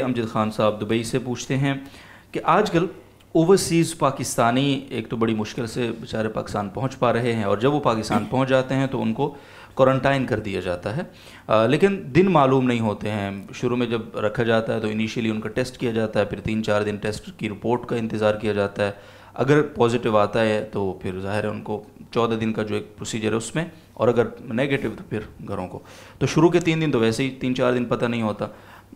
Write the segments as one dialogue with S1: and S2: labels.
S1: अमजद खान साहब दुबई से पूछते हैं कि आजकल ओवरसीज़ पाकिस्तानी एक तो बड़ी मुश्किल से बेचारे पाकिस्तान पहुंच पा रहे हैं और जब वो पाकिस्तान पहुंच जाते हैं तो उनको क्वारंटाइन कर दिया जाता है आ, लेकिन दिन मालूम नहीं होते हैं शुरू में जब रखा जाता है तो इनिशियली उनका टेस्ट किया जाता है फिर तीन चार दिन टेस्ट की रिपोर्ट का इंतज़ार किया जाता है अगर पॉजिटिव आता है तो फिर ज़ाहिर है उनको चौदह दिन का जो एक प्रोसीजर है उसमें और अगर नेगेटिव तो फिर घरों को तो शुरू के तीन दिन तो वैसे ही तीन चार दिन पता नहीं होता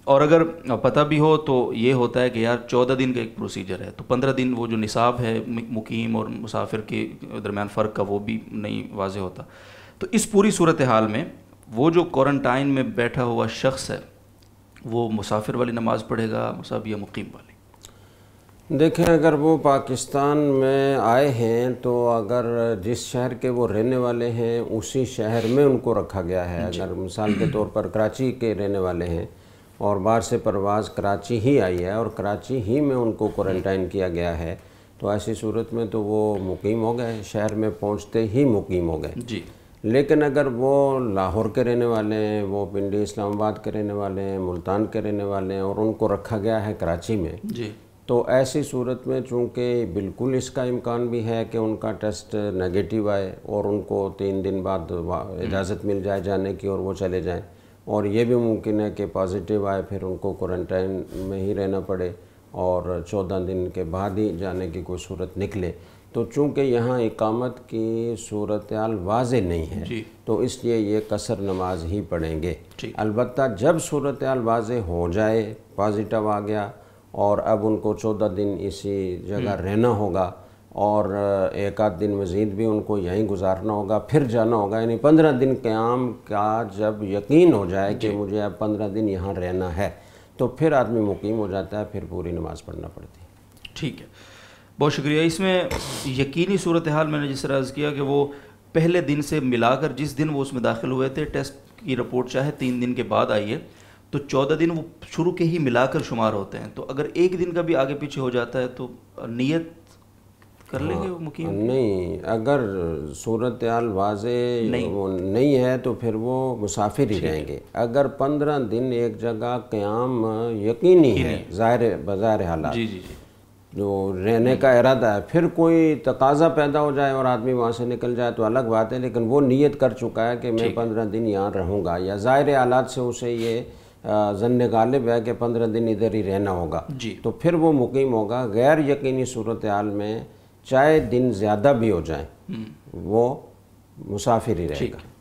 S1: और अगर पता भी हो तो ये होता है कि यार चौदह दिन का एक प्रोसीजर है तो पंद्रह दिन वो जो निसाब है मुकीम और मुसाफिर के दरमियान फ़र्क का वो भी नहीं वाज होता तो इस पूरी सूरत हाल में वो जो क्वारंटाइन में बैठा हुआ शख्स है वो मुसाफिर वाली नमाज़ पढ़ेगा मुसाब या मुकीम वाली
S2: देखें अगर वो पाकिस्तान में आए हैं तो अगर जिस शहर के वो रहने वाले हैं उसी शहर में उनको रखा गया है अगर मिसाल के तौर पर कराची के रहने वाले हैं और बाहर से परवाज़ कराची ही आई है और कराची ही में उनको क्वारंटाइन किया गया है तो ऐसी सूरत में तो वो मुकीम हो गए शहर में पहुंचते ही मुकीम हो गए जी लेकिन अगर वो लाहौर के रहने वाले हैं वो पिंडी इस्लामाबाद के रहने वाले हैं मुल्तान के रहने वाले हैं और उनको रखा गया है कराची में जी तो ऐसी सूरत में चूँकि बिल्कुल इसका इम्कान भी है कि उनका टेस्ट नेगेटिव आए और उनको तीन दिन बाद इजाज़त मिल जाए जाने की और वो चले जाएँ और ये भी मुमकिन है कि पॉजिटिव आए फिर उनको क्वारंटाइन में ही रहना पड़े और चौदह दिन के बाद ही जाने की कोई सूरत निकले तो चूंकि यहाँ इकामत की सूरत वाज नहीं है तो इसलिए ये कसर नमाज ही पढ़ेंगे अलबत् जब सूरत वाज हो जाए पॉजिटिव आ गया और अब उनको चौदह दिन इसी जगह हम्म। रहना होगा और एक आध दिन मज़ीद भी उनको यहीं गुजारना होगा फिर जाना होगा यानी पंद्रह दिन क़्याम का जब यकीन हो जाए कि मुझे अब पंद्रह दिन यहाँ रहना है तो फिर आदमी मुकीम हो जाता है फिर पूरी नमाज़ पढ़ना पड़ती है
S1: ठीक है बहुत शुक्रिया इसमें यकीनी सूरत हाल मैंने जिस तरह किया कि वो पहले दिन से मिलाकर जिस दिन वो उसमें दाखिल हुए थे टेस्ट की रिपोर्ट चाहे तीन दिन के बाद आई है तो चौदह दिन वो शुरू के ही मिलाकर शुमार होते हैं तो अगर एक दिन का भी आगे पीछे हो जाता है तो नीयत कर हाँ, लेंगे वो मुकीम
S2: नहीं अगर सूरत वाज वो नहीं है तो फिर वो मुसाफिर ही रहेंगे अगर पंद्रह दिन एक जगह क़्याम यकीनी है ज़ाहिर बाजार हालात जी जी जो रहने का इरादा है फिर कोई तकाजा पैदा हो जाए और आदमी वहाँ से निकल जाए तो अलग बात है लेकिन वो नीयत कर चुका है कि मैं पंद्रह दिन यहाँ रहूँगा या ज़ाहिर हालात से उसे ये जन गालिब है कि पंद्रह दिन इधर ही रहना होगा जी तो फिर वो मुकीम होगा गैर यकीनी सूरत हाल में चाहे
S1: दिन ज़्यादा भी हो जाए हम्म। वो मुसाफिर ही रहेगा